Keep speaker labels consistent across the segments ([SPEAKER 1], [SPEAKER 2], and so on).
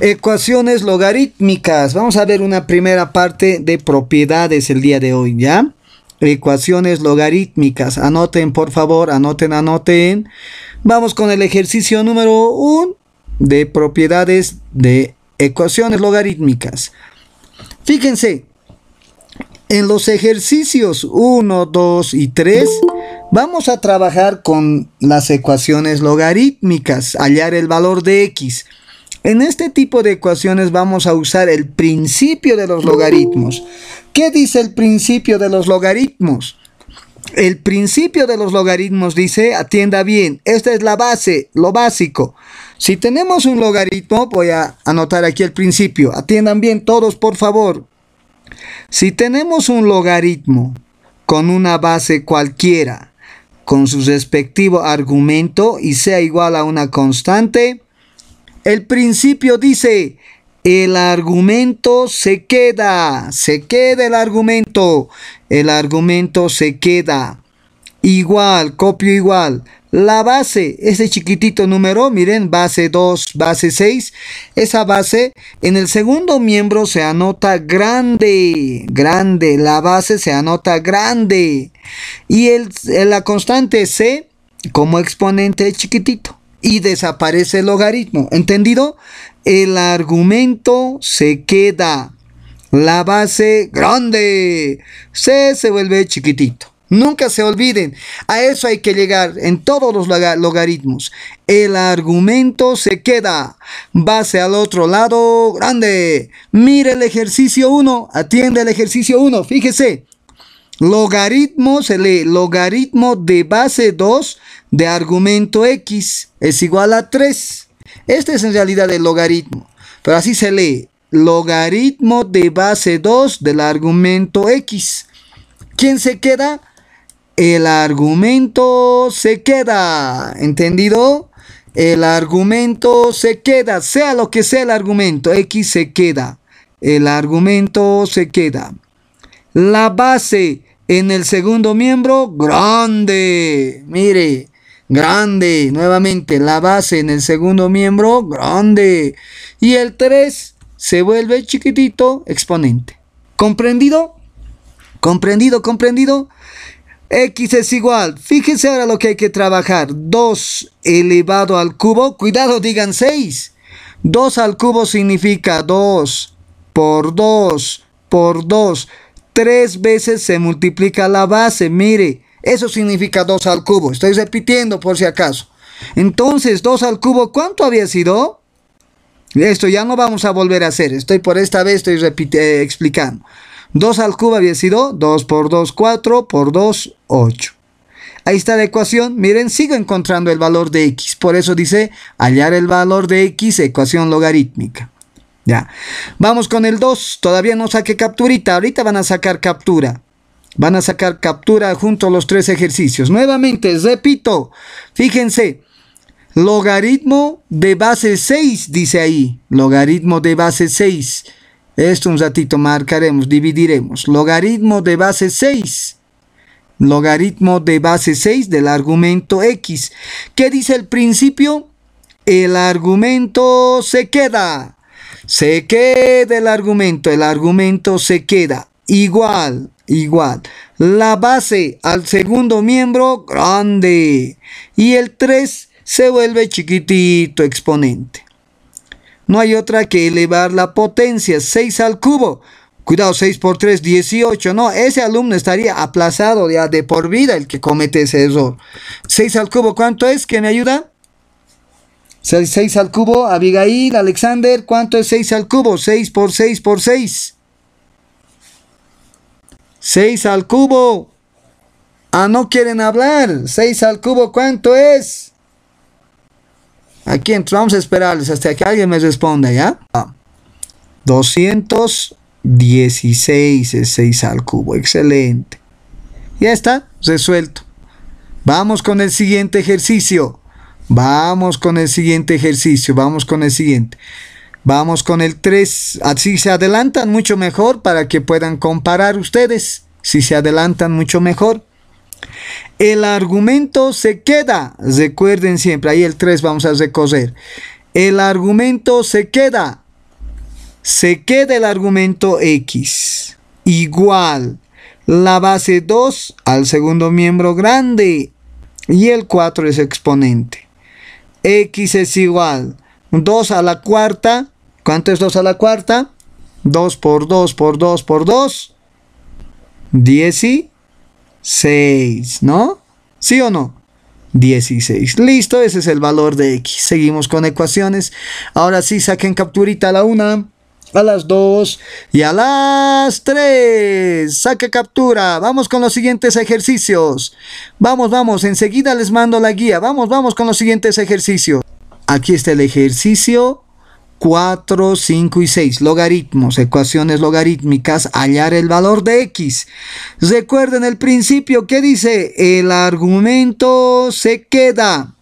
[SPEAKER 1] Ecuaciones logarítmicas. Vamos a ver una primera parte de propiedades el día de hoy, ¿ya? Ecuaciones logarítmicas. Anoten, por favor, anoten, anoten. Vamos con el ejercicio número 1 de propiedades de ecuaciones logarítmicas. Fíjense, en los ejercicios 1, 2 y 3 vamos a trabajar con las ecuaciones logarítmicas, hallar el valor de x. En este tipo de ecuaciones vamos a usar el principio de los logaritmos. ¿Qué dice el principio de los logaritmos? El principio de los logaritmos dice, atienda bien, esta es la base, lo básico. Si tenemos un logaritmo, voy a anotar aquí el principio, atiendan bien todos por favor. Si tenemos un logaritmo con una base cualquiera, con su respectivo argumento y sea igual a una constante, el principio dice, el argumento se queda, se queda el argumento, el argumento se queda. Igual, copio igual. La base, ese chiquitito número, miren, base 2, base 6, esa base en el segundo miembro se anota grande, grande, la base se anota grande. Y el, la constante C como exponente chiquitito y desaparece el logaritmo. ¿Entendido? El argumento se queda. La base grande. se se vuelve chiquitito. Nunca se olviden, a eso hay que llegar en todos los logaritmos. El argumento se queda. Base al otro lado, grande. Mire el ejercicio 1, atiende el ejercicio 1, fíjese. Logaritmo se lee logaritmo de base 2 de argumento x es igual a 3. Este es en realidad el logaritmo, pero así se lee, logaritmo de base 2 del argumento x. ¿Quién se queda? El argumento se queda, ¿entendido? El argumento se queda, sea lo que sea el argumento, x se queda. El argumento se queda. La base en el segundo miembro, grande. Mire, grande. Nuevamente la base en el segundo miembro, grande. Y el 3 se vuelve chiquitito, exponente. ¿Comprendido? ¿Comprendido? ¿Comprendido? X es igual. Fíjense ahora lo que hay que trabajar. 2 elevado al cubo. Cuidado, digan 6. 2 al cubo significa 2 por 2 por 2. Tres veces se multiplica la base. Mire, eso significa 2 al cubo. Estoy repitiendo por si acaso. Entonces, 2 al cubo, ¿cuánto había sido? Esto ya no vamos a volver a hacer. Estoy por esta vez, estoy eh, explicando. 2 al cubo había sido 2 por 2, 4 por 2, 8. Ahí está la ecuación. Miren, sigo encontrando el valor de x. Por eso dice hallar el valor de x, ecuación logarítmica. Ya. Vamos con el 2. Todavía no saqué capturita. Ahorita van a sacar captura. Van a sacar captura junto a los tres ejercicios. Nuevamente, repito, fíjense, logaritmo de base 6, dice ahí, logaritmo de base 6. Esto un ratito marcaremos, dividiremos. Logaritmo de base 6. Logaritmo de base 6 del argumento X. ¿Qué dice el principio? El argumento se queda. Se queda el argumento. El argumento se queda. Igual igual. La base al segundo miembro grande y el 3 se vuelve chiquitito exponente. No hay otra que elevar la potencia 6 al cubo. Cuidado, 6 por 3, 18. No, ese alumno estaría aplazado ya de por vida el que comete ese error. 6 al cubo, ¿cuánto es? ¿Que me ayuda? 6, al cubo, Abigail, Alexander, ¿cuánto es 6 al cubo? 6 por 6 por 6. 6 al cubo. Ah, no quieren hablar. 6 al cubo, ¿cuánto es? Aquí entramos a esperarles hasta que alguien me responda, ¿ya? 216 ah, es 6 al cubo. Excelente. Ya está, resuelto. Vamos con el siguiente ejercicio. Vamos con el siguiente ejercicio. Vamos con el siguiente. Vamos con el 3. Así ah, se adelantan mucho mejor para que puedan comparar ustedes. Si se adelantan mucho mejor. El argumento se queda. Recuerden siempre, ahí el 3 vamos a recoger El argumento se queda. Se queda el argumento X. Igual. La base 2 al segundo miembro grande. Y el 4 es exponente. X es igual. 2 a la cuarta ¿Cuánto es 2 a la cuarta? 2 por 2 por 2 por 2. 16, ¿no? ¿Sí o no? 16. Listo, ese es el valor de x. Seguimos con ecuaciones. Ahora sí, saquen capturita a la 1, a las 2 y a las 3. Saque captura. Vamos con los siguientes ejercicios. Vamos, vamos. Enseguida les mando la guía. Vamos, vamos con los siguientes ejercicios. Aquí está el ejercicio 4, 5 y 6, logaritmos, ecuaciones logarítmicas, hallar el valor de x. Recuerden el principio que dice, el argumento se queda,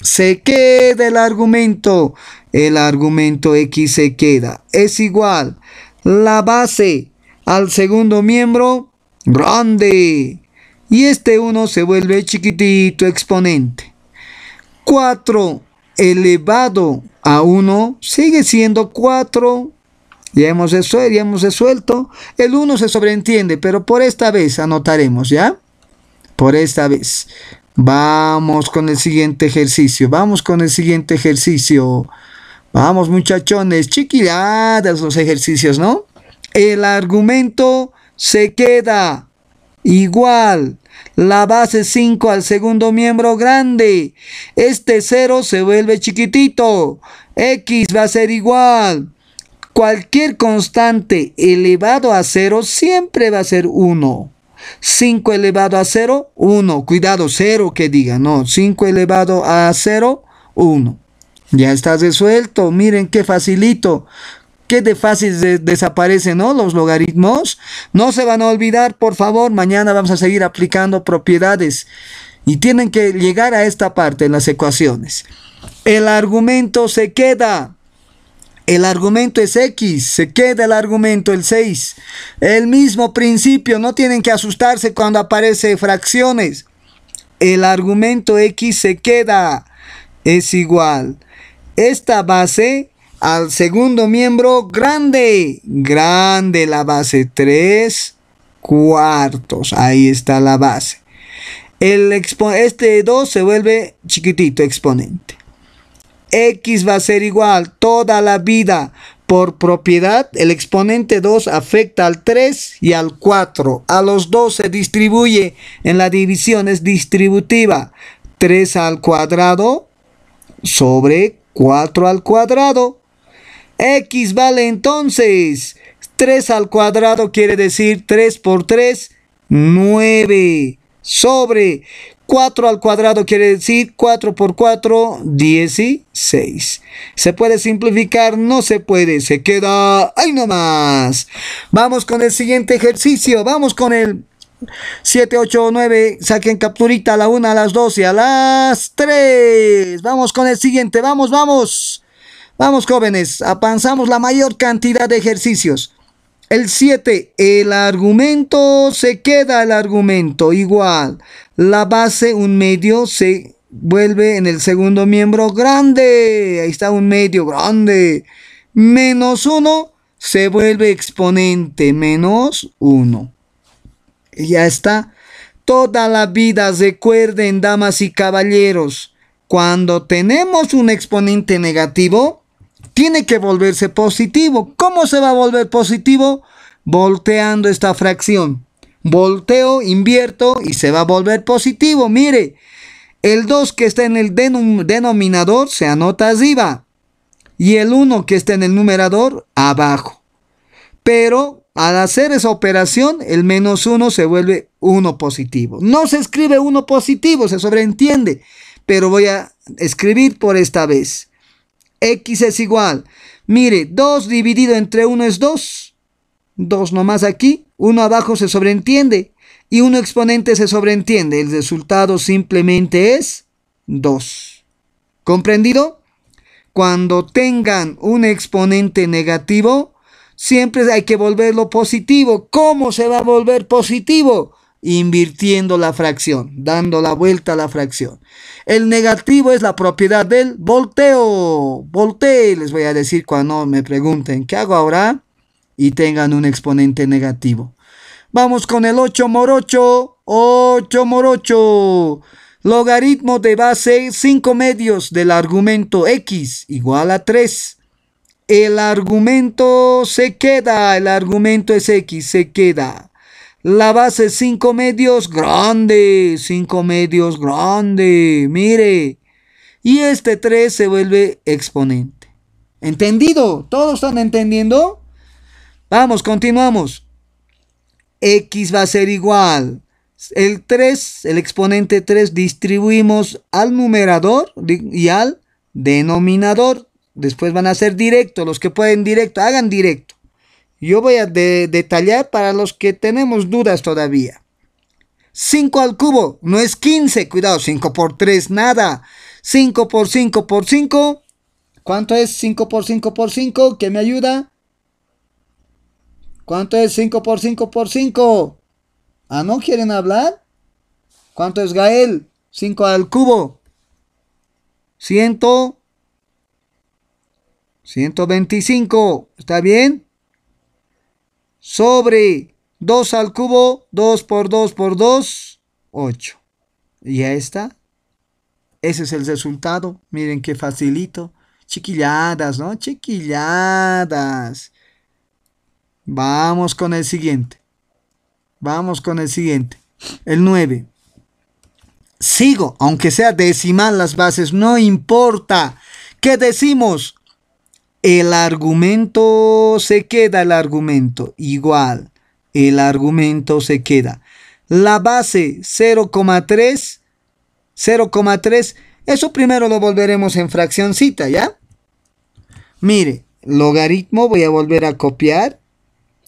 [SPEAKER 1] se queda el argumento, el argumento x se queda, es igual la base al segundo miembro grande y este 1 se vuelve chiquitito exponente. 4 elevado a 1 sigue siendo 4. Ya hemos, resuelto, hemos resuelto. El 1 se sobreentiende, pero por esta vez anotaremos, ¿ya? Por esta vez. Vamos con el siguiente ejercicio. Vamos con el siguiente ejercicio. Vamos muchachones, chiquilladas los ejercicios, ¿no? El argumento se queda Igual, la base 5 al segundo miembro grande. Este 0 se vuelve chiquitito. X va a ser igual. Cualquier constante elevado a 0 siempre va a ser 1. 5 elevado a 0, 1. Cuidado, 0 que diga, no. 5 elevado a 0, 1. Ya está resuelto. Miren qué facilito qué de fácil desaparecen ¿no? los logaritmos. No se van a olvidar, por favor, mañana vamos a seguir aplicando propiedades y tienen que llegar a esta parte en las ecuaciones. El argumento se queda. El argumento es X, se queda el argumento el 6. El mismo principio, no tienen que asustarse cuando aparece fracciones. El argumento X se queda, es igual. Esta base al segundo miembro grande. Grande la base. 3 cuartos. Ahí está la base. El este 2 se vuelve chiquitito, exponente. X va a ser igual toda la vida. Por propiedad, el exponente 2 afecta al 3 y al 4. A los 2 se distribuye en la división, es distributiva. 3 al cuadrado sobre 4 al cuadrado. X vale entonces 3 al cuadrado quiere decir 3 por 3, 9 sobre 4 al cuadrado quiere decir 4 por 4, 16. ¿Se puede simplificar? No se puede, se queda ahí nomás. Vamos con el siguiente ejercicio, vamos con el 7, 8, 9, saquen capturita a la 1, a las 2 y a las 3. Vamos con el siguiente, vamos, vamos. Vamos jóvenes, avanzamos la mayor cantidad de ejercicios. El 7, el argumento se queda el argumento igual. La base, un medio, se vuelve en el segundo miembro grande. Ahí está un medio grande. Menos 1 se vuelve exponente, menos 1. Ya está. Toda la vida, recuerden, damas y caballeros, cuando tenemos un exponente negativo, tiene que volverse positivo. ¿Cómo se va a volver positivo? Volteando esta fracción. Volteo, invierto y se va a volver positivo. Mire, el 2 que está en el denominador se anota arriba y el 1 que está en el numerador abajo. Pero al hacer esa operación, el menos 1 se vuelve 1 positivo. No se escribe 1 positivo, se sobreentiende, pero voy a escribir por esta vez. X es igual. Mire, 2 dividido entre 1 es 2. 2 nomás aquí. 1 abajo se sobreentiende. Y 1 exponente se sobreentiende. El resultado simplemente es 2. ¿Comprendido? Cuando tengan un exponente negativo, siempre hay que volverlo positivo. ¿Cómo se va a volver positivo? invirtiendo la fracción, dando la vuelta a la fracción. El negativo es la propiedad del volteo. Voltee, les voy a decir cuando me pregunten, ¿qué hago ahora? Y tengan un exponente negativo. Vamos con el 8 morocho. 8 morocho. Logaritmo de base 5 medios del argumento x igual a 3. El argumento se queda, el argumento es x, se queda. La base 5 medios grande, 5 medios grande, mire. Y este 3 se vuelve exponente. ¿Entendido? ¿Todos están entendiendo? Vamos, continuamos. X va a ser igual. El 3, el exponente 3, distribuimos al numerador y al denominador. Después van a ser directo. Los que pueden directo, hagan directo. Yo voy a detallar para los que tenemos dudas todavía. 5 al cubo, no es 15, cuidado, 5 por 3, nada. 5 por 5 por 5, ¿cuánto es 5 por 5 por 5? ¿Qué me ayuda? ¿Cuánto es 5 por 5 por 5? ¿Ah, no quieren hablar? ¿Cuánto es Gael? 5 al cubo. 100. 125. ¿Está bien? sobre 2 al cubo, 2 por 2 por 2, 8. Y ya está. Ese es el resultado. Miren qué facilito. Chiquilladas, ¿no? Chiquilladas. Vamos con el siguiente. Vamos con el siguiente. El 9. Sigo, aunque sea decimal las bases, no importa. ¿Qué decimos? El argumento se queda, el argumento igual. El argumento se queda. La base 0,3, 0,3, eso primero lo volveremos en fraccioncita, ¿ya? Mire, logaritmo, voy a volver a copiar.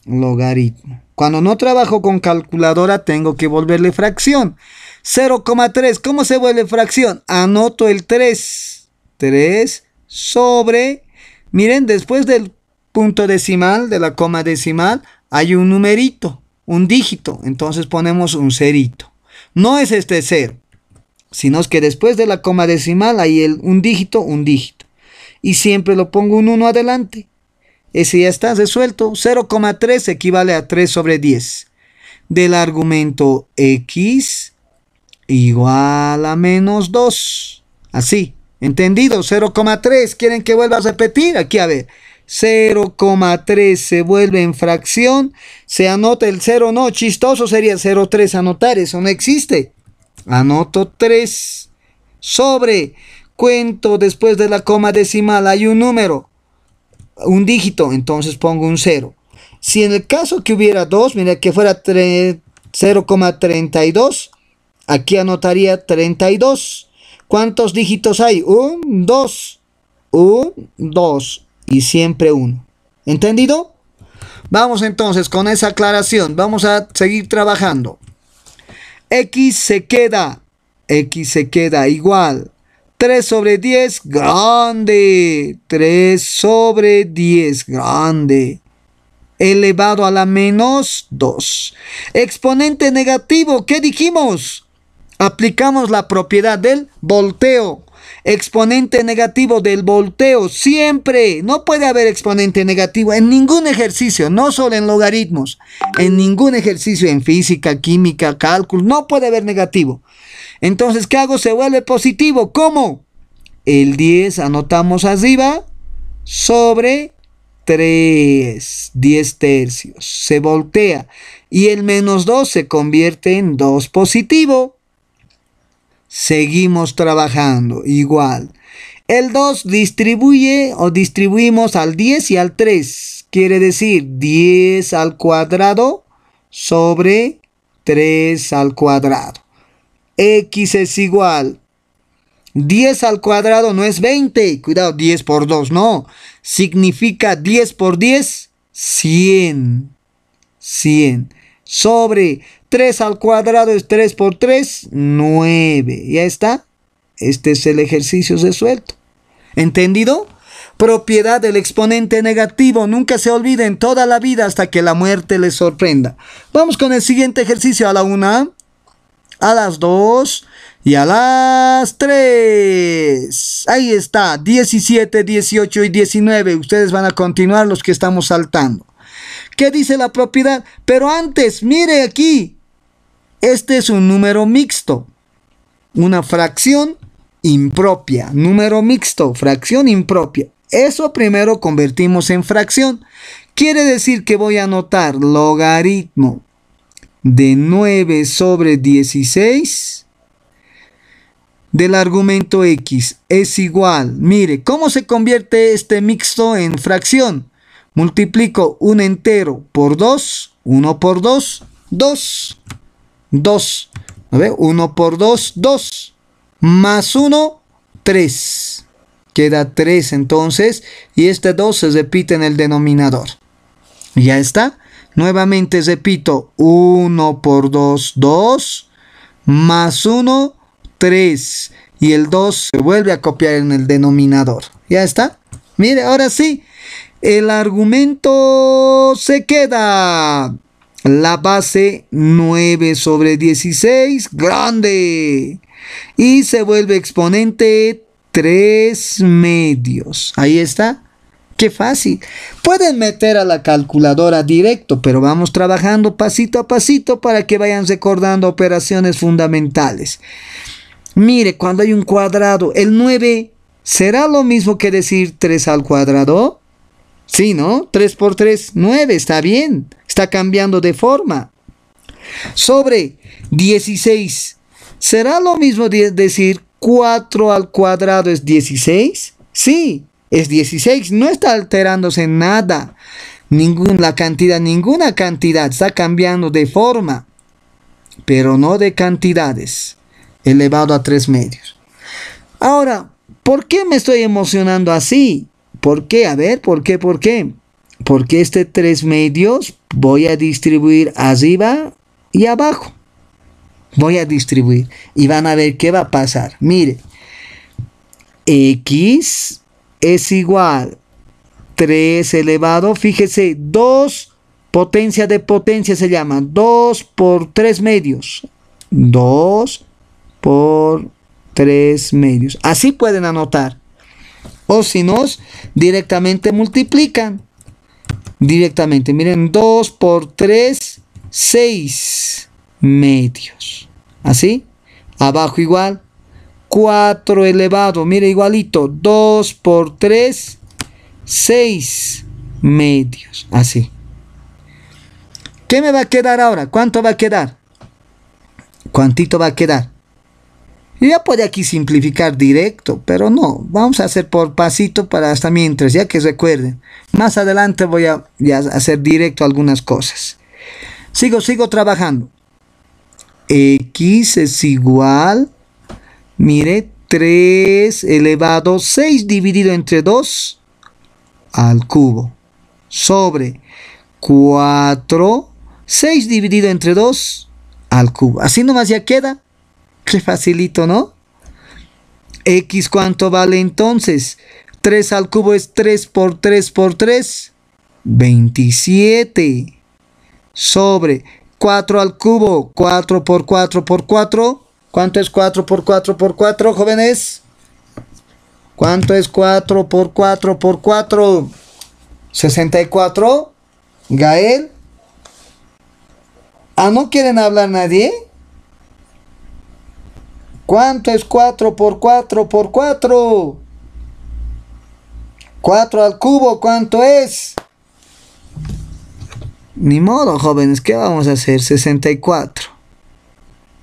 [SPEAKER 1] Logaritmo. Cuando no trabajo con calculadora, tengo que volverle fracción. 0,3. ¿Cómo se vuelve fracción? Anoto el 3. 3 sobre Miren, después del punto decimal, de la coma decimal, hay un numerito, un dígito. Entonces ponemos un cerito. No es este cero, sino es que después de la coma decimal hay el, un dígito, un dígito. Y siempre lo pongo un 1 adelante. Ese ya está resuelto. 0,3 equivale a 3 sobre 10. Del argumento x igual a menos 2. Así. Entendido, 0,3. ¿Quieren que vuelva a repetir? Aquí a ver. 0,3 se vuelve en fracción. Se anota el 0, no. Chistoso sería 0,3 anotar. Eso no existe. Anoto 3 sobre. Cuento después de la coma decimal. Hay un número. Un dígito. Entonces pongo un 0. Si en el caso que hubiera 2, mira que fuera 0,32. Aquí anotaría 32. ¿Cuántos dígitos hay? Un, dos. Un, dos. Y siempre uno. ¿Entendido? Vamos entonces con esa aclaración. Vamos a seguir trabajando. X se queda. X se queda igual. 3 sobre 10, grande. 3 sobre 10, grande. Elevado a la menos 2. Exponente negativo, ¿qué dijimos? Aplicamos la propiedad del volteo. Exponente negativo del volteo, siempre. No puede haber exponente negativo en ningún ejercicio, no solo en logaritmos, en ningún ejercicio, en física, química, cálculo, no puede haber negativo. Entonces, ¿qué hago? Se vuelve positivo. ¿Cómo? El 10 anotamos arriba sobre 3, 10 tercios. Se voltea y el menos 2 se convierte en 2 positivo seguimos trabajando igual. El 2 distribuye o distribuimos al 10 y al 3. Quiere decir 10 al cuadrado sobre 3 al cuadrado. X es igual. 10 al cuadrado no es 20. Cuidado, 10 por 2 no. Significa 10 por 10, 100. 100. Sobre 3 al cuadrado es 3 por 3, 9. Ya está. Este es el ejercicio resuelto. ¿Entendido? Propiedad del exponente negativo. Nunca se olviden toda la vida hasta que la muerte les sorprenda. Vamos con el siguiente ejercicio a la 1, a las 2 y a las 3. Ahí está. 17, 18 y 19. Ustedes van a continuar los que estamos saltando. ¿Qué dice la propiedad? Pero antes, mire aquí, este es un número mixto, una fracción impropia, número mixto, fracción impropia. Eso primero convertimos en fracción. Quiere decir que voy a anotar logaritmo de 9 sobre 16 del argumento X es igual. Mire, ¿cómo se convierte este mixto en fracción? Multiplico un entero por 2, 1 por 2, 2. 2. 1 por 2, 2. Más 1, 3. Queda 3 entonces. Y este 2 se repite en el denominador. Ya está. Nuevamente repito, 1 por 2, 2. Más 1, 3. Y el 2 se vuelve a copiar en el denominador. Ya está. Mire, ahora sí. El argumento se queda. La base 9 sobre 16, grande. Y se vuelve exponente 3 medios. Ahí está. Qué fácil. Pueden meter a la calculadora directo, pero vamos trabajando pasito a pasito para que vayan recordando operaciones fundamentales. Mire, cuando hay un cuadrado, el 9 será lo mismo que decir 3 al cuadrado. Sí, ¿no? 3 por 3, 9, está bien está cambiando de forma. Sobre 16. ¿Será lo mismo decir 4 al cuadrado es 16? Sí, es 16. No está alterándose nada. Ninguna cantidad, ninguna cantidad. Está cambiando de forma. Pero no de cantidades. Elevado a 3 medios. Ahora, ¿por qué me estoy emocionando así? ¿Por qué? A ver, ¿por qué? ¿Por qué? porque este tres medios voy a distribuir arriba y abajo. Voy a distribuir y van a ver qué va a pasar. Mire, x es igual 3 elevado, fíjese, 2 potencia de potencia se llama 2 por 3 medios. 2 por 3 medios. Así pueden anotar. O si no, directamente multiplican directamente. Miren, 2 por 3, 6 medios. Así. Abajo igual. 4 elevado. Mire, igualito. 2 por 3, 6 medios. Así. ¿Qué me va a quedar ahora? ¿Cuánto va a quedar? ¿Cuántito va a quedar? Ya puede aquí simplificar directo, pero no, vamos a hacer por pasito para hasta mientras, ya que recuerden. Más adelante voy a, a hacer directo algunas cosas. Sigo, sigo trabajando. X es igual, mire, 3 elevado 6 dividido entre 2 al cubo. Sobre 4, 6 dividido entre 2 al cubo. Así nomás ya queda Qué facilito, ¿no? X cuánto vale entonces. 3 al cubo es 3 por 3 por 3. 27. Sobre 4 al cubo. 4 por 4 por 4. ¿Cuánto es 4 por 4 por 4, jóvenes? ¿Cuánto es 4 por 4 por 4? 64. Gael. ¿Ah, no quieren hablar nadie? ¿Cuánto es 4 por 4 por 4? 4 al cubo, ¿cuánto es? Ni modo, jóvenes, ¿qué vamos a hacer? 64.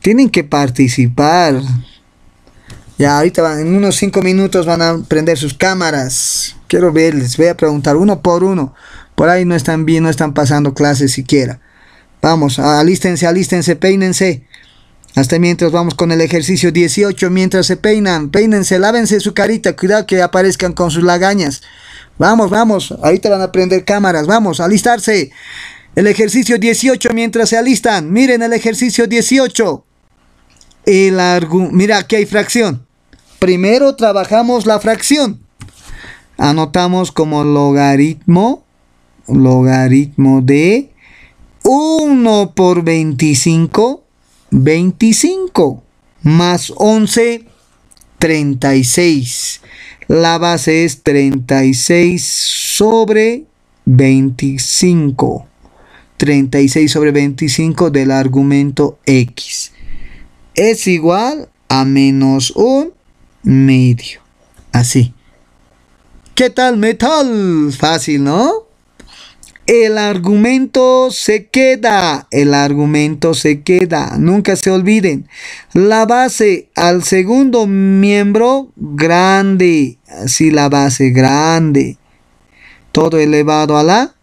[SPEAKER 1] Tienen que participar. Ya, ahorita en unos 5 minutos van a prender sus cámaras. Quiero verles, voy a preguntar uno por uno. Por ahí no están bien, no están pasando clases siquiera. Vamos, alístense, alístense, peínense. Hasta mientras vamos con el ejercicio 18, mientras se peinan, peínense, lávense su carita, cuidado que aparezcan con sus lagañas. Vamos, vamos, Ahí te van a prender cámaras, vamos, alistarse. El ejercicio 18, mientras se alistan, miren el ejercicio 18. El Mira, aquí hay fracción. Primero trabajamos la fracción. Anotamos como logaritmo, logaritmo de 1 por 25 25 más 11, 36. La base es 36 sobre 25. 36 sobre 25 del argumento X. Es igual a menos un medio. Así. ¿Qué tal metal? Fácil, ¿no? El argumento se queda, el argumento se queda, nunca se olviden. La base al segundo miembro grande, así la base grande. Todo elevado a la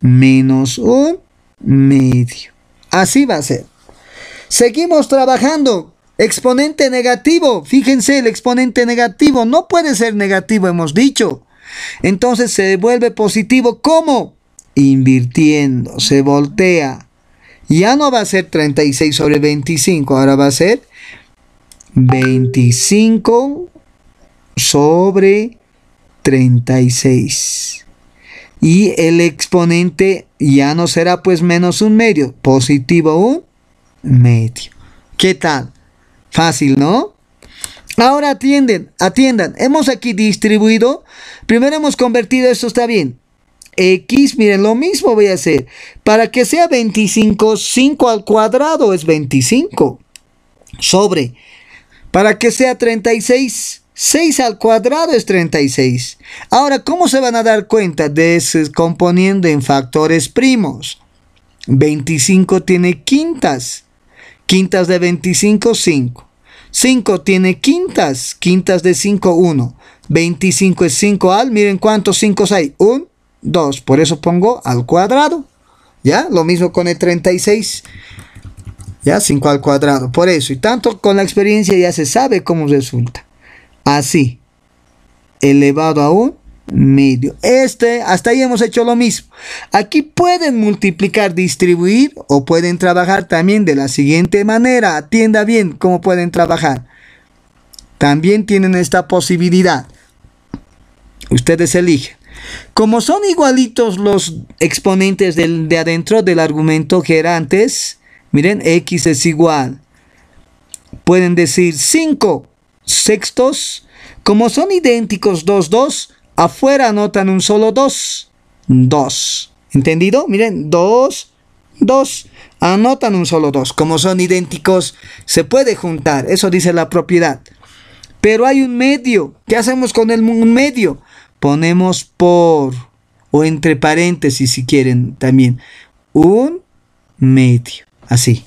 [SPEAKER 1] menos un medio. Así va a ser. Seguimos trabajando. Exponente negativo. Fíjense, el exponente negativo no puede ser negativo, hemos dicho. Entonces se devuelve positivo. ¿Cómo? invirtiendo, se voltea. Ya no va a ser 36 sobre 25, ahora va a ser 25 sobre 36. Y el exponente ya no será pues menos un medio, positivo un medio. ¿Qué tal? Fácil, ¿no? Ahora atienden, atiendan. Hemos aquí distribuido. Primero hemos convertido, esto está bien x, miren, lo mismo voy a hacer. Para que sea 25, 5 al cuadrado es 25. Sobre. Para que sea 36, 6 al cuadrado es 36. Ahora, ¿cómo se van a dar cuenta? De Descomponiendo en factores primos. 25 tiene quintas. Quintas de 25, 5. 5 tiene quintas. Quintas de 5, 1. 25 es 5 al. Miren cuántos 5 hay. 1, 2. Por eso pongo al cuadrado. ¿Ya? Lo mismo con el 36. ¿Ya? 5 al cuadrado. Por eso. Y tanto con la experiencia ya se sabe cómo resulta. Así. Elevado a un medio. Este, hasta ahí hemos hecho lo mismo. Aquí pueden multiplicar, distribuir o pueden trabajar también de la siguiente manera. Atienda bien cómo pueden trabajar. También tienen esta posibilidad. Ustedes eligen. Como son igualitos los exponentes de adentro del argumento que era antes, miren, x es igual. Pueden decir 5 sextos. Como son idénticos 2, 2, afuera anotan un solo 2. 2. ¿Entendido? Miren, 2, 2. Anotan un solo 2. Como son idénticos, se puede juntar. Eso dice la propiedad. Pero hay un medio. ¿Qué hacemos con el medio? ponemos por o entre paréntesis si quieren también un medio así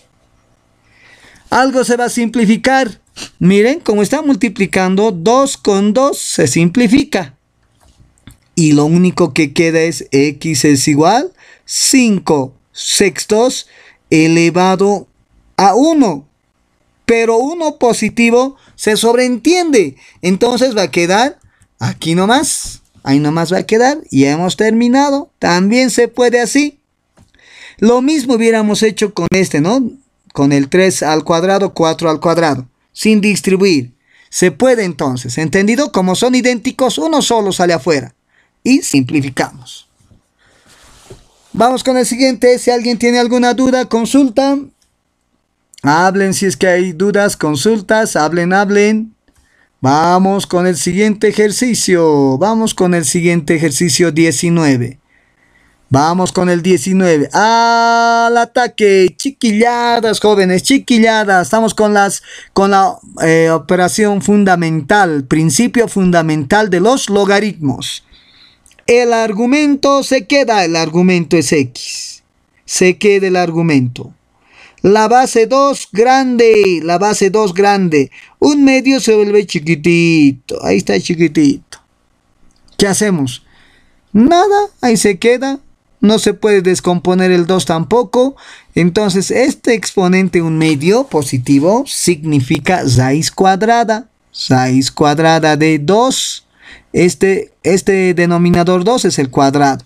[SPEAKER 1] algo se va a simplificar miren como está multiplicando 2 con 2 se simplifica y lo único que queda es x es igual 5 sextos elevado a 1 pero 1 positivo se sobreentiende entonces va a quedar aquí nomás Ahí nomás va a quedar. Y hemos terminado. También se puede así. Lo mismo hubiéramos hecho con este, ¿no? Con el 3 al cuadrado, 4 al cuadrado. Sin distribuir. Se puede entonces. ¿Entendido? Como son idénticos, uno solo sale afuera. Y simplificamos. Vamos con el siguiente. Si alguien tiene alguna duda, consulta. Hablen si es que hay dudas, consultas. Hablen, hablen. Vamos con el siguiente ejercicio. Vamos con el siguiente ejercicio 19. Vamos con el 19. Al ataque, chiquilladas, jóvenes, chiquilladas. Estamos con las con la eh, operación fundamental, principio fundamental de los logaritmos. El argumento se queda, el argumento es x. Se queda el argumento. La base 2 grande, la base 2 grande. Un medio se vuelve chiquitito, ahí está chiquitito. ¿Qué hacemos? Nada, ahí se queda. No se puede descomponer el 2 tampoco. Entonces este exponente un medio positivo significa raíz cuadrada. Raíz cuadrada de 2. Este, este denominador 2 es el cuadrado.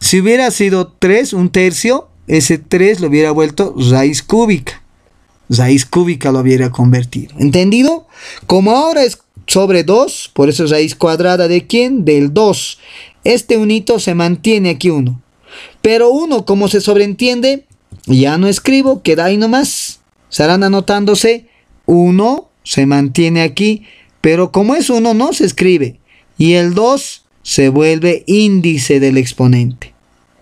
[SPEAKER 1] Si hubiera sido 3, un tercio, ese 3 lo hubiera vuelto raíz cúbica. Raíz cúbica lo hubiera convertido. ¿Entendido? Como ahora es sobre 2, por eso raíz cuadrada de quién? Del 2. Este unito se mantiene aquí 1. Pero 1, como se sobreentiende, ya no escribo, queda ahí nomás. Estarán anotándose 1, se mantiene aquí, pero como es 1 no se escribe. Y el 2 se vuelve índice del exponente,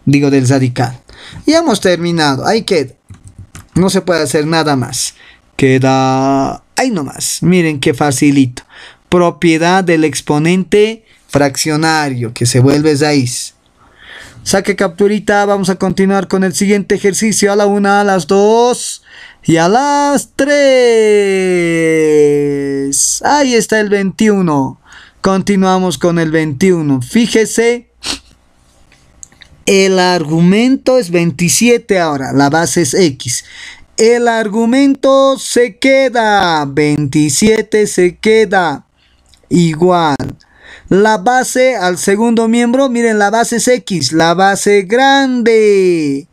[SPEAKER 1] digo del radical. Y hemos terminado. Ahí queda. No se puede hacer nada más. Queda ahí nomás. Miren qué facilito. Propiedad del exponente fraccionario que se vuelve raíz. Saque capturita. Vamos a continuar con el siguiente ejercicio. A la una, a las dos y a las tres. Ahí está el 21. Continuamos con el 21. Fíjese el argumento es 27 ahora, la base es X. El argumento se queda, 27 se queda igual. La base al segundo miembro, miren, la base es X, la base grande.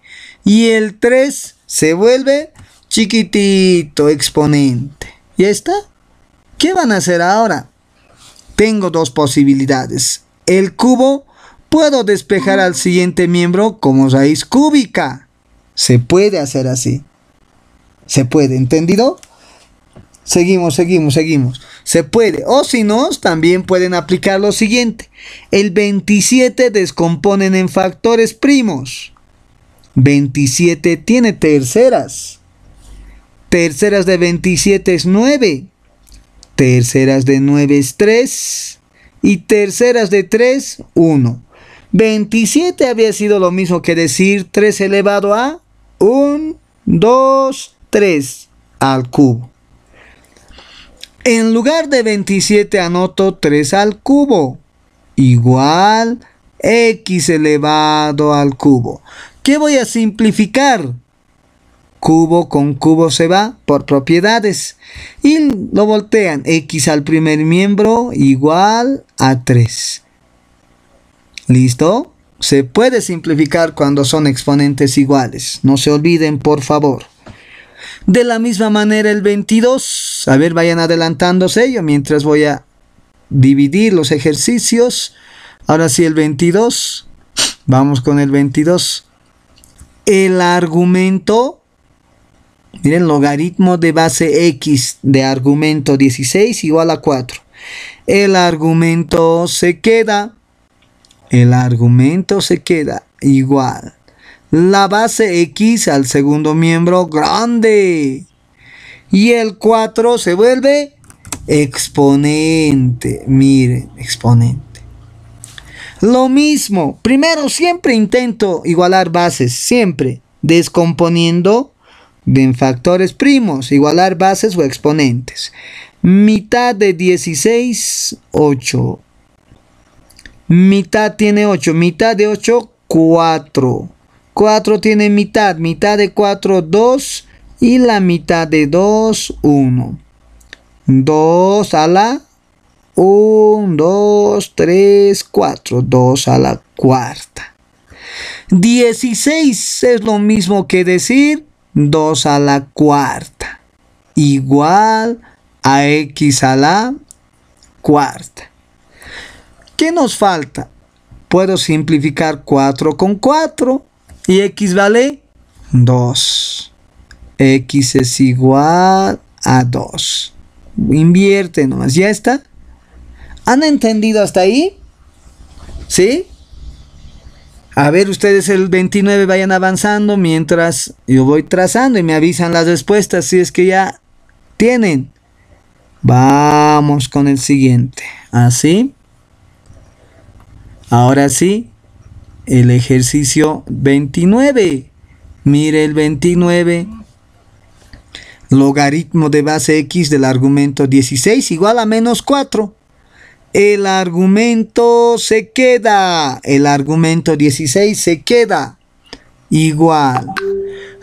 [SPEAKER 1] Y el 3 se vuelve chiquitito exponente. ¿Ya está? ¿Qué van a hacer ahora? Tengo dos posibilidades. El cubo puedo despejar al siguiente miembro como raíz cúbica. Se puede hacer así. Se puede, ¿entendido? Seguimos, seguimos, seguimos. Se puede. O si no, también pueden aplicar lo siguiente. El 27 descomponen en factores primos. 27 tiene terceras. Terceras de 27 es 9. Terceras de 9 es 3. Y terceras de 3, 1. 27 había sido lo mismo que decir 3 elevado a 1, 2, 3 al cubo. En lugar de 27 anoto 3 al cubo. Igual x elevado al cubo. ¿Qué voy a simplificar? Cubo con cubo se va por propiedades. Y lo voltean. x al primer miembro igual a 3. ¿Listo? Se puede simplificar cuando son exponentes iguales. No se olviden, por favor. De la misma manera el 22. A ver, vayan adelantándose yo mientras voy a dividir los ejercicios. Ahora sí, el 22. Vamos con el 22. El argumento. Miren, logaritmo de base X de argumento 16 igual a 4. El argumento se queda el argumento se queda igual. La base X al segundo miembro grande. Y el 4 se vuelve exponente. Miren, exponente. Lo mismo, primero siempre intento igualar bases, siempre descomponiendo En factores primos, igualar bases o exponentes. Mitad de 16, 8. Mitad tiene 8. Mitad de 8, 4. 4 tiene mitad. Mitad de 4, 2. Y la mitad de 2, 1. 2 a la 1, 2, 3, 4. 2 a la cuarta. 16 es lo mismo que decir 2 a la cuarta. Igual a x a la cuarta. ¿Qué nos falta? Puedo simplificar 4 con 4 y x vale 2. x es igual a 2. Invierte nomás, ya está. ¿Han entendido hasta ahí? ¿Sí? A ver, ustedes el 29 vayan avanzando mientras yo voy trazando y me avisan las respuestas si es que ya tienen. Vamos con el siguiente. Así. ¿Ah, Ahora sí, el ejercicio 29. Mire el 29. Logaritmo de base x del argumento 16 igual a menos 4. El argumento se queda. El argumento 16 se queda. Igual.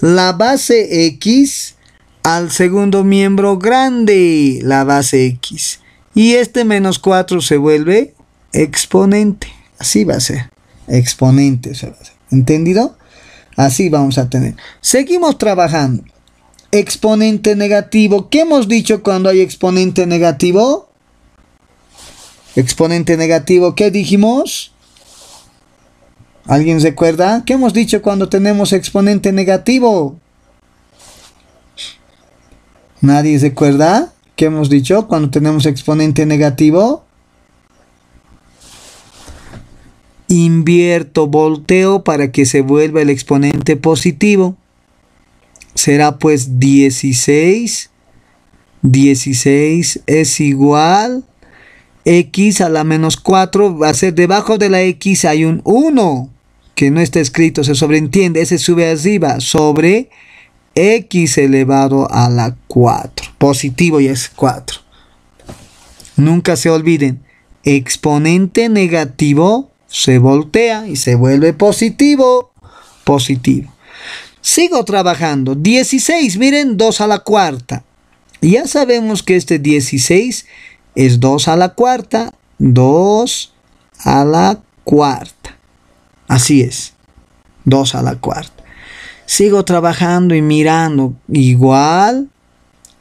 [SPEAKER 1] La base x al segundo miembro grande. La base x. Y este menos 4 se vuelve exponente. Así va a ser. Exponente se va ¿Entendido? Así vamos a tener. Seguimos trabajando. Exponente negativo. ¿Qué hemos dicho cuando hay exponente negativo? Exponente negativo, ¿qué dijimos? ¿Alguien recuerda? ¿Qué hemos dicho cuando tenemos exponente negativo? ¿Nadie recuerda? ¿Qué hemos dicho cuando tenemos exponente negativo? invierto, volteo para que se vuelva el exponente positivo. Será pues 16. 16 es igual x a la menos 4 va a ser debajo de la x hay un 1 que no está escrito, se sobreentiende, ese sube arriba sobre x elevado a la 4. Positivo y es 4. Nunca se olviden, exponente negativo se voltea y se vuelve positivo, positivo. Sigo trabajando. 16, miren, 2 a la cuarta. Ya sabemos que este 16 es 2 a la cuarta, 2 a la cuarta. Así es, 2 a la cuarta. Sigo trabajando y mirando igual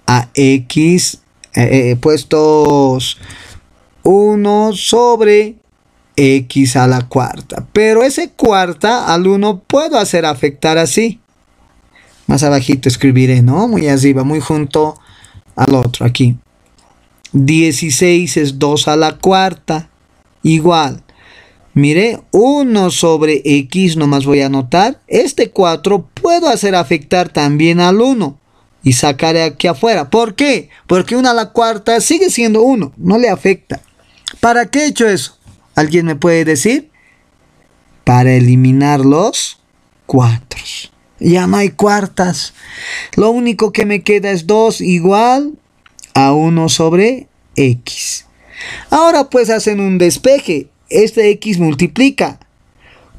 [SPEAKER 1] a X eh, eh puestos 1 sobre x a la cuarta. Pero ese cuarta al 1 puedo hacer afectar así. Más abajito escribiré, ¿no? Muy arriba, muy junto al otro aquí. 16 es 2 a la cuarta. Igual. Mire, 1 sobre x nomás voy a anotar. Este 4 puedo hacer afectar también al 1. Y sacaré aquí afuera. ¿Por qué? Porque 1 a la cuarta sigue siendo 1. No le afecta. ¿Para qué he hecho eso? ¿Alguien me puede decir? Para eliminar los cuartos. Ya no hay cuartas. Lo único que me queda es 2 igual a 1 sobre x. Ahora pues hacen un despeje. Este x multiplica.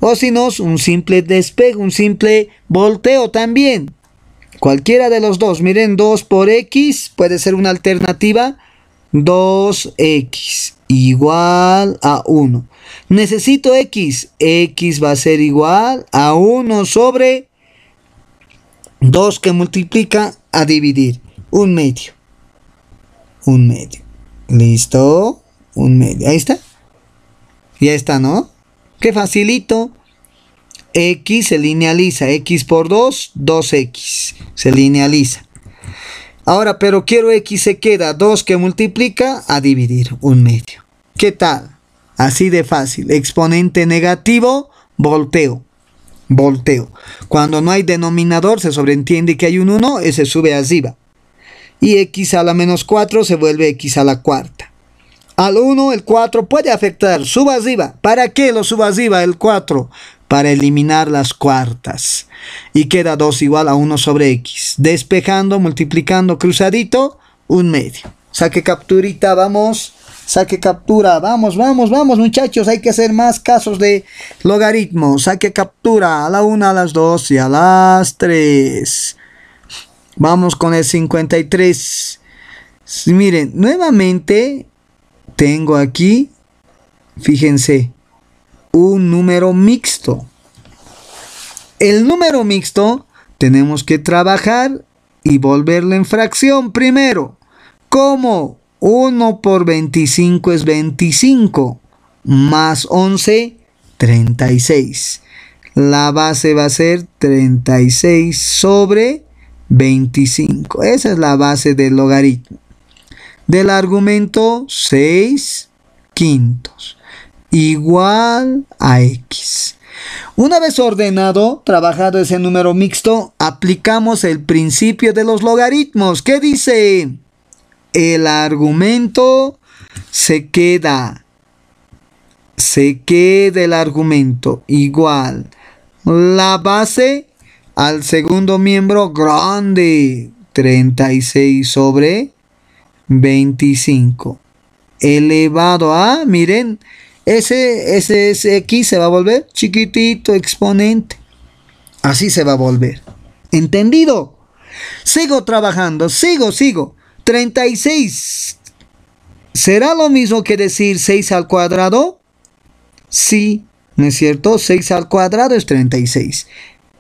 [SPEAKER 1] O si no, un simple despeje, un simple volteo también. Cualquiera de los dos. Miren, 2 por x puede ser una alternativa. 2x igual a 1. Necesito x. x va a ser igual a 1 sobre 2 que multiplica a dividir. Un medio. Un medio. Listo. Un medio. Ahí está. Ya está, ¿no? Qué facilito. X se linealiza. X por 2, 2X. Se linealiza. Ahora, pero quiero x se queda 2 que multiplica a dividir un medio. ¿Qué tal? Así de fácil. Exponente negativo, volteo. Volteo. Cuando no hay denominador, se sobreentiende que hay un 1 y se sube arriba. Y x a la menos 4 se vuelve x a la cuarta. Al 1, el 4 puede afectar. Suba arriba. ¿Para qué lo suba arriba el 4? para eliminar las cuartas. Y queda 2 igual a 1 sobre x. Despejando, multiplicando, cruzadito, un medio. Saque capturita, vamos. Saque captura, vamos, vamos, vamos muchachos, hay que hacer más casos de logaritmo. Saque captura a la 1, a las 2 y a las 3. Vamos con el 53. Miren, nuevamente tengo aquí, fíjense, un número mixto. El número mixto tenemos que trabajar y volverlo en fracción primero. Como 1 por 25 es 25, más 11, 36. La base va a ser 36 sobre 25. Esa es la base del logaritmo. Del argumento 6 quintos igual a X. Una vez ordenado, trabajado ese número mixto, aplicamos el principio de los logaritmos. ¿Qué dice? El argumento se queda. Se queda el argumento igual. La base al segundo miembro grande. 36 sobre 25. Elevado a, miren, ese, ese, ese X se va a volver chiquitito exponente. Así se va a volver. ¿Entendido? Sigo trabajando, sigo, sigo. 36. ¿Será lo mismo que decir 6 al cuadrado? Sí, ¿no es cierto? 6 al cuadrado es 36.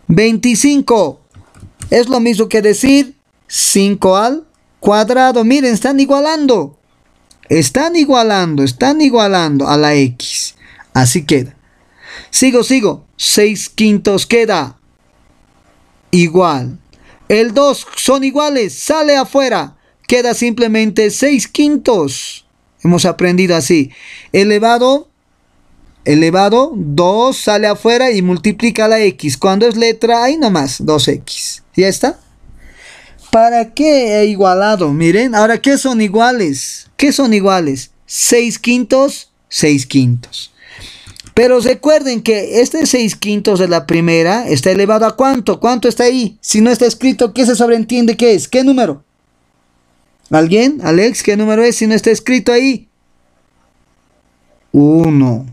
[SPEAKER 1] 25. Es lo mismo que decir 5 al cuadrado. Miren, están igualando. Están igualando, están igualando a la X. Así queda. Sigo, sigo. 6 quintos queda. Igual. El 2 son iguales. Sale afuera. Queda simplemente 6 quintos. Hemos aprendido así. Elevado. Elevado. 2 sale afuera y multiplica la X. Cuando es letra, ahí nomás. 2X. ¿Ya está? ¿Para qué he igualado? Miren, ahora, ¿qué son iguales? ¿Qué son iguales? 6 quintos, 6 quintos. Pero recuerden que este 6 quintos de la primera está elevado a cuánto? ¿Cuánto está ahí? Si no está escrito, ¿qué se sobreentiende ¿Qué es? ¿Qué número? ¿Alguien? ¿Alex? ¿Qué número es si no está escrito ahí? 1.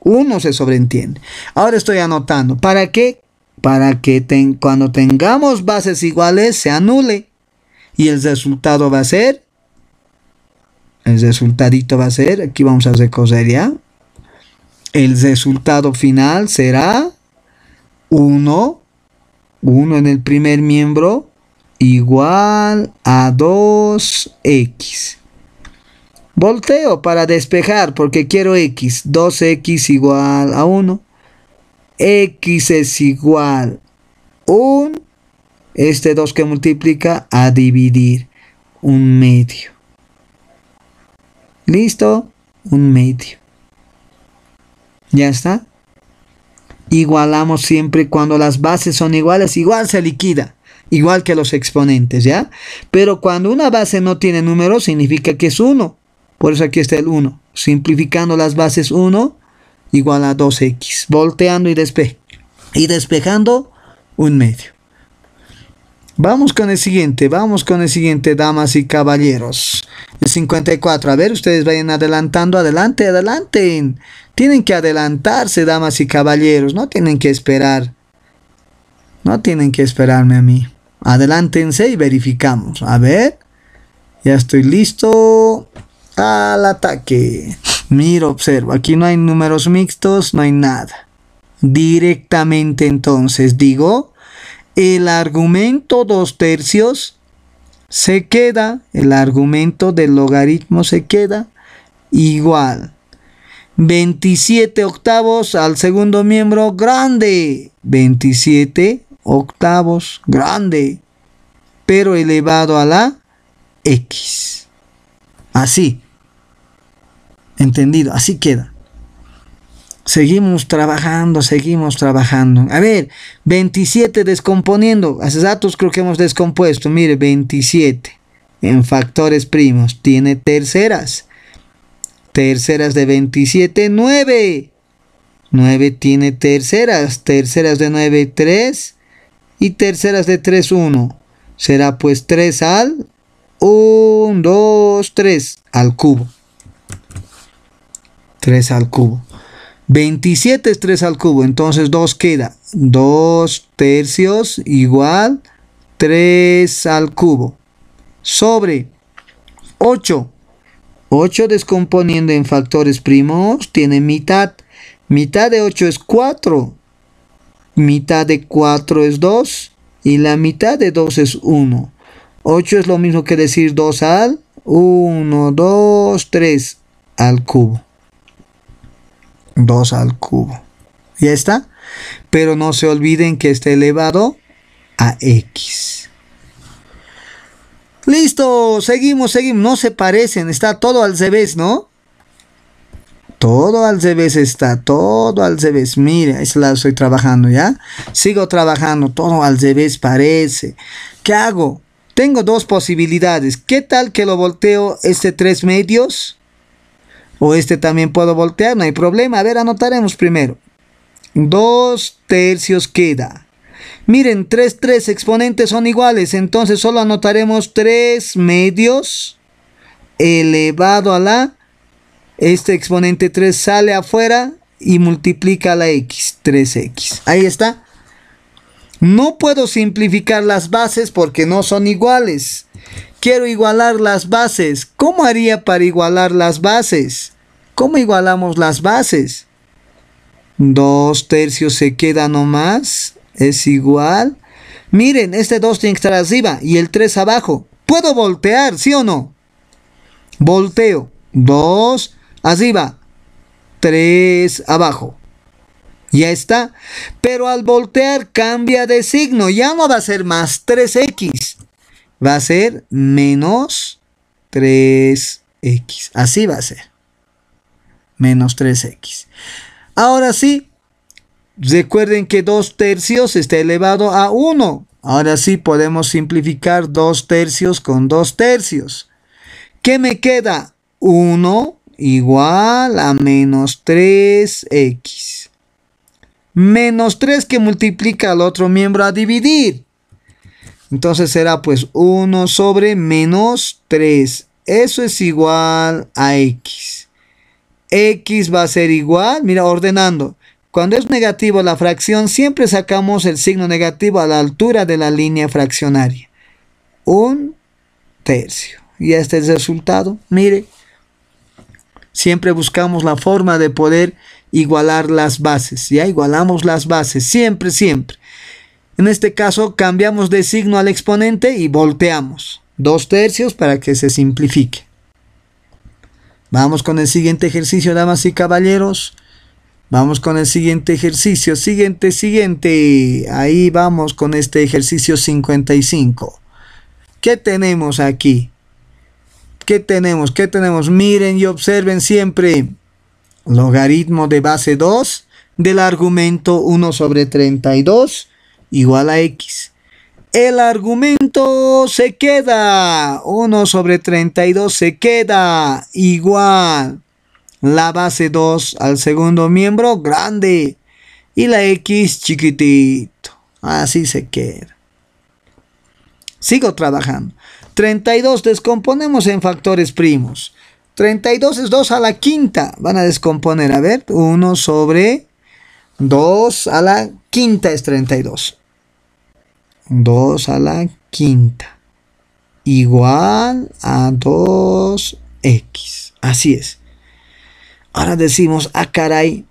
[SPEAKER 1] 1 se sobreentiende. Ahora estoy anotando. ¿Para qué? para que cuando tengamos bases iguales se anule. Y el resultado va a ser, el resultadito va a ser, aquí vamos a recoger ya, el resultado final será 1, 1 en el primer miembro igual a 2x. Volteo para despejar porque quiero x, 2x igual a 1 x es igual 1, este 2 que multiplica a dividir un medio. ¿Listo? Un medio. ¿Ya está? Igualamos siempre cuando las bases son iguales, igual se liquida, igual que los exponentes, ¿ya? Pero cuando una base no tiene número, significa que es 1. Por eso aquí está el 1. Simplificando las bases 1, igual a 2x, volteando y, despe y despejando un medio. Vamos con el siguiente, vamos con el siguiente, damas y caballeros. El 54, a ver, ustedes vayan adelantando, adelante, adelanten. Tienen que adelantarse, damas y caballeros, no tienen que esperar. No tienen que esperarme a mí. Adelántense y verificamos. A ver, ya estoy listo al ataque. Mira, observa, aquí no hay números mixtos, no hay nada. Directamente entonces digo, el argumento dos tercios se queda, el argumento del logaritmo se queda igual. 27 octavos al segundo miembro grande. 27 octavos grande. Pero elevado a la x. Así entendido, así queda. Seguimos trabajando, seguimos trabajando. A ver, 27 descomponiendo. Hace datos creo que hemos descompuesto. Mire, 27 en factores primos. Tiene terceras. Terceras de 27, 9. 9 tiene terceras. Terceras de 9, 3. Y terceras de 3, 1. Será pues 3 al 1, 2, 3 al cubo. 3 al cubo. 27 es 3 al cubo, entonces 2 queda. 2 tercios igual 3 al cubo. Sobre 8. 8 descomponiendo en factores primos tiene mitad. Mitad de 8 es 4. Mitad de 4 es 2. Y la mitad de 2 es 1. 8 es lo mismo que decir 2 al 1, 2, 3 al cubo. 2 al cubo. ¿Ya está? Pero no se olviden que está elevado a x. Listo, seguimos, seguimos. No se parecen, está todo al revés, ¿no? Todo al revés está, todo al revés. Mira, ese la estoy trabajando, ¿ya? Sigo trabajando, todo al revés parece. ¿Qué hago? Tengo dos posibilidades. ¿Qué tal que lo volteo este tres medios? O este también puedo voltear, no hay problema. A ver, anotaremos primero. Dos tercios queda. Miren, tres, tres exponentes son iguales, entonces solo anotaremos tres medios elevado a la... Este exponente 3 sale afuera y multiplica la x, 3x. Ahí está. No puedo simplificar las bases porque no son iguales. Quiero igualar las bases. ¿Cómo haría para igualar las bases? ¿Cómo igualamos las bases? Dos tercios se queda nomás. Es igual. Miren, este 2 tiene que estar arriba y el 3 abajo. ¿Puedo voltear, sí o no? Volteo. 2 arriba. 3 abajo. Ya está. Pero al voltear cambia de signo. Ya no va a ser más 3x va a ser menos 3x. Así va a ser. Menos 3x. Ahora sí, recuerden que 2 tercios está elevado a 1. Ahora sí podemos simplificar 2 tercios con 2 tercios. ¿Qué me queda? 1 igual a menos 3x. Menos 3 que multiplica al otro miembro a dividir. Entonces será pues 1 sobre menos 3. Eso es igual a x. x va a ser igual, mira, ordenando. Cuando es negativo la fracción, siempre sacamos el signo negativo a la altura de la línea fraccionaria. Un tercio. Y este es el resultado. Mire, siempre buscamos la forma de poder igualar las bases. Ya igualamos las bases, siempre, siempre. En este caso cambiamos de signo al exponente y volteamos. Dos tercios para que se simplifique. Vamos con el siguiente ejercicio, damas y caballeros. Vamos con el siguiente ejercicio. Siguiente, siguiente. Ahí vamos con este ejercicio 55. ¿Qué tenemos aquí? ¿Qué tenemos? ¿Qué tenemos? Miren y observen siempre. Logaritmo de base 2 del argumento 1 sobre 32 igual a X. El argumento se queda. 1 sobre 32 se queda igual. La base 2 al segundo miembro grande. Y la X chiquitito. Así se queda. Sigo trabajando. 32 descomponemos en factores primos. 32 es 2 a la quinta. Van a descomponer. A ver, 1 sobre 2 a la quinta es 32. 2 a la quinta. Igual a 2x. Así es. Ahora decimos, ah, caray,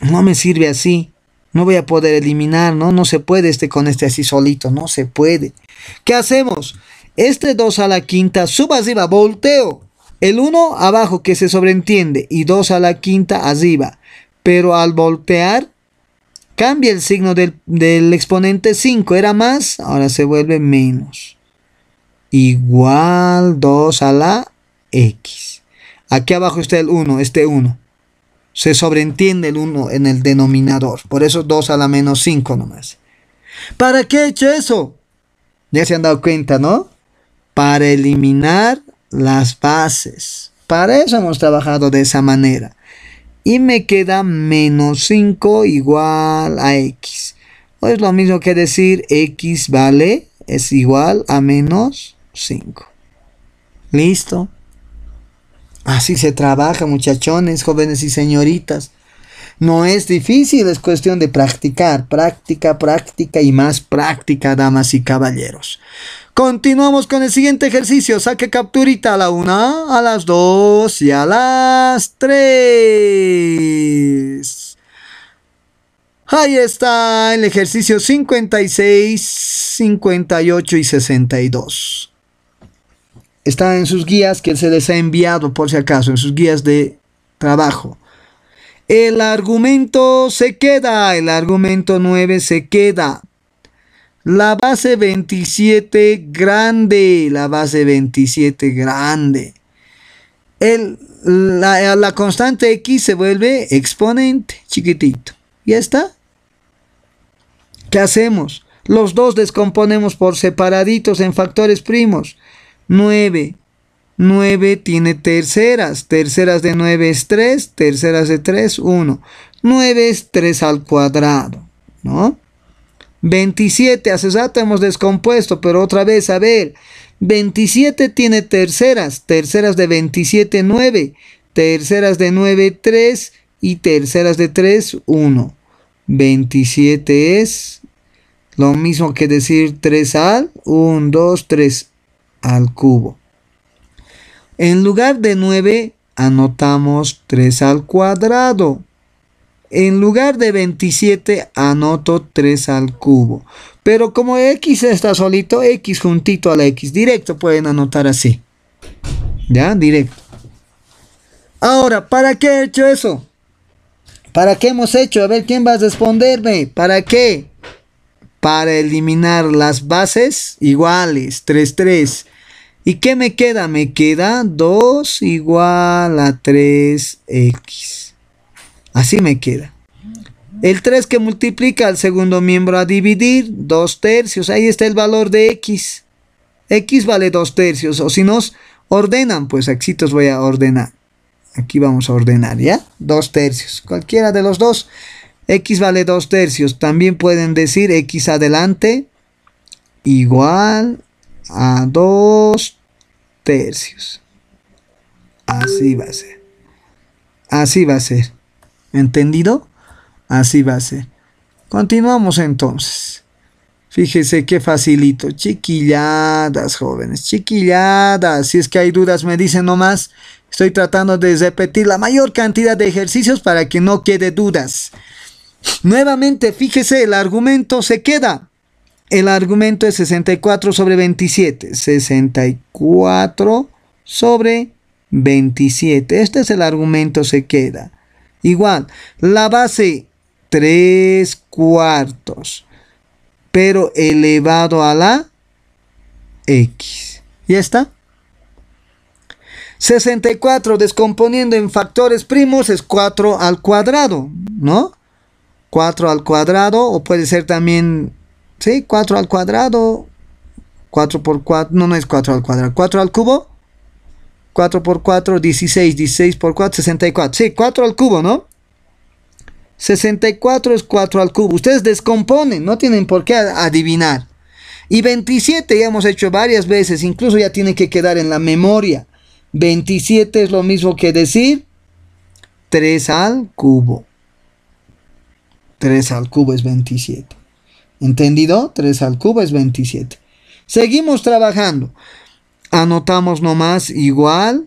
[SPEAKER 1] no me sirve así. No voy a poder eliminar, ¿no? No se puede este con este así solito, no se puede. ¿Qué hacemos? Este 2 a la quinta, suba arriba, volteo. El 1 abajo que se sobreentiende y 2 a la quinta arriba pero al voltear cambia el signo del, del exponente 5, era más, ahora se vuelve menos. Igual 2 a la x. Aquí abajo está el 1, este 1. Se sobreentiende el 1 en el denominador. Por eso 2 a la menos 5 nomás. ¿Para qué he hecho eso? Ya se han dado cuenta, ¿no? Para eliminar las bases. Para eso hemos trabajado de esa manera y me queda menos 5 igual a x. es lo mismo que decir x vale es igual a menos 5. Listo. Así se trabaja, muchachones, jóvenes y señoritas. No es difícil, es cuestión de practicar, práctica, práctica y más práctica, damas y caballeros. Continuamos con el siguiente ejercicio. Saque capturita a la 1, a las 2 y a las 3. Ahí está el ejercicio 56, 58 y 62. Está en sus guías que se les ha enviado por si acaso, en sus guías de trabajo. El argumento se queda, el argumento 9 se queda. La base 27 grande, la base 27 grande. la, la constante x se vuelve exponente chiquitito. ¿Ya está? ¿Qué hacemos? Los dos descomponemos por separaditos en factores primos. 9. 9 tiene terceras. Terceras de 9 es 3. Terceras de 3, 1. 9 es 3 al cuadrado. ¿No? 27 hace rato hemos descompuesto, pero otra vez, a ver, 27 tiene terceras, terceras de 27, 9, terceras de 9, 3 y terceras de 3, 1. 27 es lo mismo que decir 3 al 1, 2, 3 al cubo. En lugar de 9, anotamos 3 al cuadrado. En lugar de 27 anoto 3 al cubo. Pero como x está solito, x juntito a la x directo pueden anotar así. ¿Ya? Directo. Ahora, ¿para qué he hecho eso? ¿Para qué hemos hecho? A ver, ¿quién va a responderme? ¿Para qué? Para eliminar las bases iguales, 3, 3. ¿Y qué me queda? Me queda 2 igual a 3x. Así me queda. El 3 que multiplica al segundo miembro a dividir, 2 tercios. Ahí está el valor de x. x vale 2 tercios. O si nos ordenan, pues aquí voy a ordenar. Aquí vamos a ordenar, ¿ya? 2 tercios. Cualquiera de los dos. x vale 2 tercios. También pueden decir x adelante igual a 2 tercios. Así va a ser. Así va a ser. ¿Entendido? Así va a ser. Continuamos entonces. Fíjese qué facilito. Chiquilladas, jóvenes. Chiquilladas. Si es que hay dudas, me dicen nomás. Estoy tratando de repetir la mayor cantidad de ejercicios para que no quede dudas. Nuevamente, fíjese, el argumento se queda. El argumento es 64 sobre 27. 64 sobre 27. Este es el argumento se queda. Igual, la base 3 cuartos, pero elevado a la x. ¿Ya está? 64 descomponiendo en factores primos es 4 al cuadrado, ¿no? 4 al cuadrado o puede ser también, ¿sí? 4 al cuadrado, 4 por 4, no, no es 4 al cuadrado, 4 al cubo, 4 por 4, 16, 16 por 4, 64. Sí, 4 al cubo, ¿no? 64 es 4 al cubo. Ustedes descomponen, no tienen por qué adivinar. Y 27 ya hemos hecho varias veces, incluso ya tiene que quedar en la memoria. 27 es lo mismo que decir 3 al cubo. 3 al cubo es 27. ¿Entendido? 3 al cubo es 27. Seguimos trabajando. Anotamos nomás igual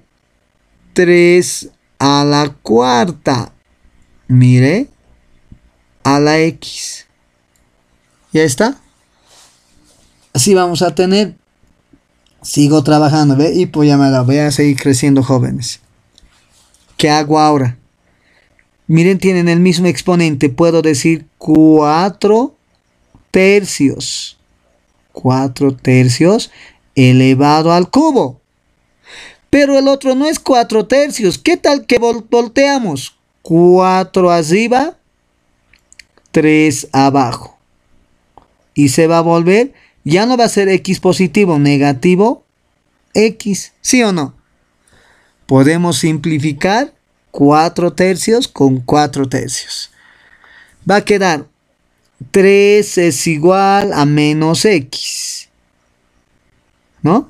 [SPEAKER 1] 3 a la cuarta. Mire, a la X. ¿Ya está? Así vamos a tener. Sigo trabajando, ¿ve? Y pues ya me la voy a seguir creciendo, jóvenes. ¿Qué hago ahora? Miren, tienen el mismo exponente. Puedo decir 4 tercios. 4 tercios elevado al cubo. Pero el otro no es 4 tercios. ¿Qué tal que volteamos? 4 arriba, 3 abajo. Y se va a volver, ya no va a ser x positivo, negativo, x, ¿sí o no? Podemos simplificar 4 tercios con 4 tercios. Va a quedar 3 es igual a menos x. ¿no?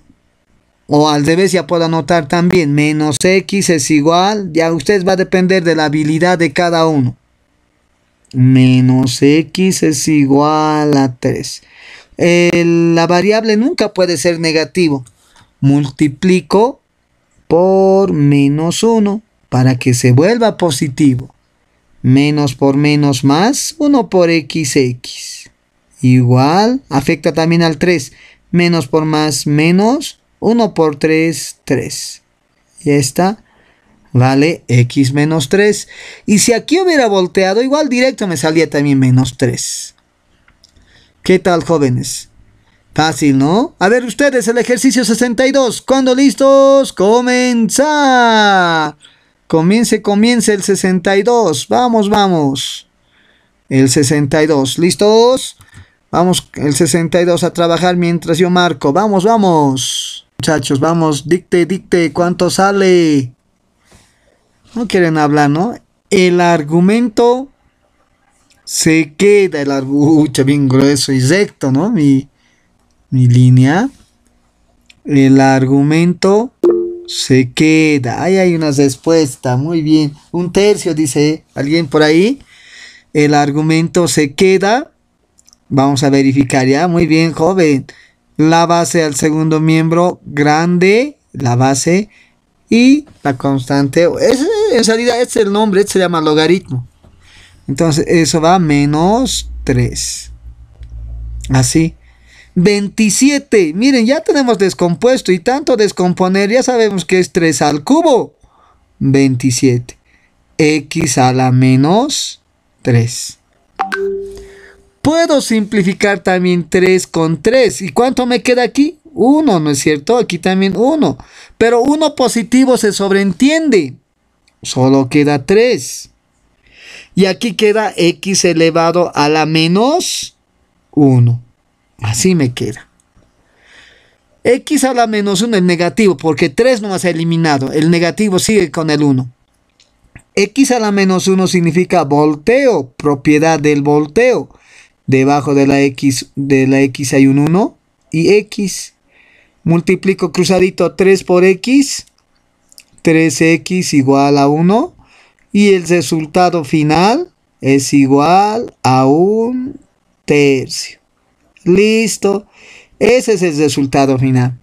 [SPEAKER 1] O al revés ya puedo anotar también, menos x es igual, ya usted va a depender de la habilidad de cada uno. Menos x es igual a 3. la variable nunca puede ser negativo. Multiplico por menos 1 para que se vuelva positivo. Menos por menos más 1 por x Igual, afecta también al 3 menos por más, menos, 1 por 3, 3. Y esta vale x menos 3. Y si aquí hubiera volteado, igual directo me salía también menos 3. ¿Qué tal, jóvenes? Fácil, ¿no? A ver ustedes, el ejercicio 62. ¿Cuándo listos? comienza Comience, comience el 62. Vamos, vamos. El 62. ¿Listos? Vamos el 62 a trabajar mientras yo marco. Vamos, vamos. Muchachos, vamos. Dicte, dicte. ¿Cuánto sale? No quieren hablar, ¿no? El argumento se queda. El bien grueso y recto, ¿no? Mi, mi línea. El argumento se queda. Ahí hay una respuesta. Muy bien. Un tercio, dice alguien por ahí. El argumento se queda Vamos a verificar ya. Muy bien, joven. La base al segundo miembro grande, la base y la constante. Es, en salida este es el nombre, se llama logaritmo. Entonces eso va menos 3. Así. 27. Miren, ya tenemos descompuesto y tanto descomponer ya sabemos que es 3 al cubo. 27. X a la menos 3. Puedo simplificar también 3 con 3. ¿Y cuánto me queda aquí? 1, ¿no es cierto? Aquí también 1. Pero 1 positivo se sobreentiende. Solo queda 3. Y aquí queda x elevado a la menos 1. Así me queda. x a la menos 1 es negativo, porque 3 no se ha eliminado. El negativo sigue con el 1. x a la menos 1 significa volteo, propiedad del volteo. Debajo de la X, de la X hay un 1 y X. Multiplico cruzadito 3 por X. 3X igual a 1. Y el resultado final es igual a un tercio. Listo. Ese es el resultado final.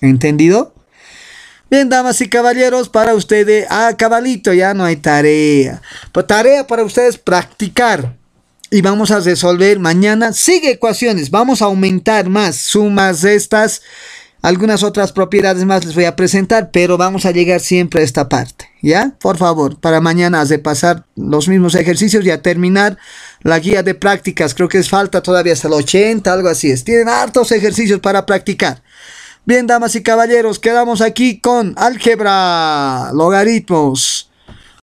[SPEAKER 1] ¿Entendido? Bien, damas y caballeros, para ustedes, ah, cabalito, ya no hay tarea. Pues tarea para ustedes practicar y vamos a resolver mañana. Sigue ecuaciones, vamos a aumentar más sumas de estas. Algunas otras propiedades más les voy a presentar, pero vamos a llegar siempre a esta parte, ¿ya? Por favor, para mañana de pasar los mismos ejercicios y a terminar la guía de prácticas. Creo que es falta todavía hasta el 80, algo así es. Tienen hartos ejercicios para practicar. Bien, damas y caballeros, quedamos aquí con álgebra, logaritmos.